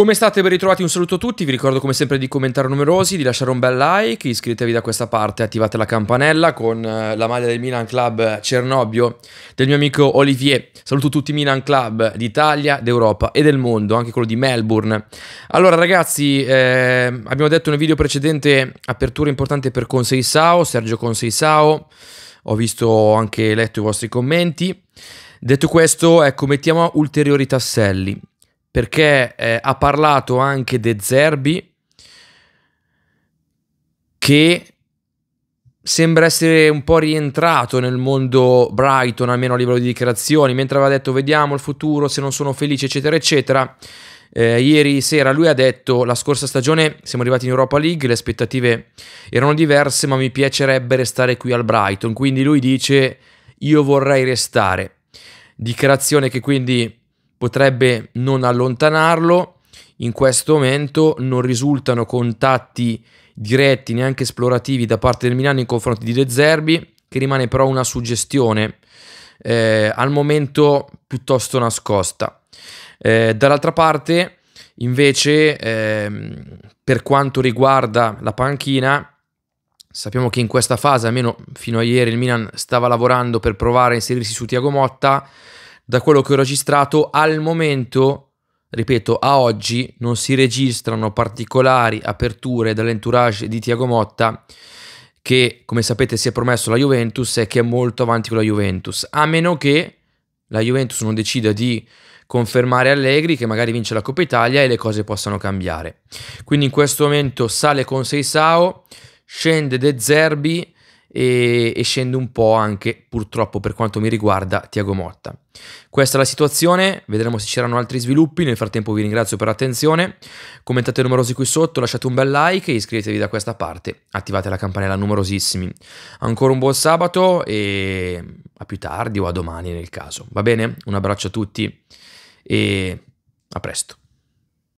Come state? Ben ritrovati, un saluto a tutti, vi ricordo come sempre di commentare numerosi, di lasciare un bel like, iscrivetevi da questa parte, attivate la campanella con eh, la maglia del Milan Club Cernobbio del mio amico Olivier. Saluto tutti i Milan Club d'Italia, d'Europa e del mondo, anche quello di Melbourne. Allora ragazzi, eh, abbiamo detto nel video precedente apertura importante per Conseisao, Sergio Conseisao, ho visto anche letto i vostri commenti. Detto questo, ecco, mettiamo ulteriori tasselli perché eh, ha parlato anche De Zerbi che sembra essere un po' rientrato nel mondo Brighton, almeno a livello di dichiarazioni, mentre aveva detto vediamo il futuro, se non sono felice, eccetera, eccetera. Eh, ieri sera lui ha detto la scorsa stagione siamo arrivati in Europa League, le aspettative erano diverse, ma mi piacerebbe restare qui al Brighton, quindi lui dice io vorrei restare. Dichiarazione che quindi potrebbe non allontanarlo. In questo momento non risultano contatti diretti neanche esplorativi da parte del Milano in confronti di De Zerbi, che rimane però una suggestione eh, al momento piuttosto nascosta. Eh, dall'altra parte, invece, eh, per quanto riguarda la panchina, sappiamo che in questa fase, almeno fino a ieri, il Milan stava lavorando per provare a inserirsi su Tiago Motta da quello che ho registrato al momento, ripeto, a oggi non si registrano particolari aperture dall'entourage di Tiago Motta che, come sapete, si è promesso la Juventus e che è molto avanti con la Juventus, a meno che la Juventus non decida di confermare Allegri che magari vince la Coppa Italia e le cose possano cambiare. Quindi in questo momento sale con Seisao, scende De Zerbi, e, e scende un po' anche, purtroppo per quanto mi riguarda, Tiago Motta. Questa è la situazione, vedremo se ci saranno altri sviluppi, nel frattempo vi ringrazio per l'attenzione, commentate numerosi qui sotto, lasciate un bel like e iscrivetevi da questa parte, attivate la campanella numerosissimi. Ancora un buon sabato e a più tardi o a domani nel caso, va bene? Un abbraccio a tutti e a presto.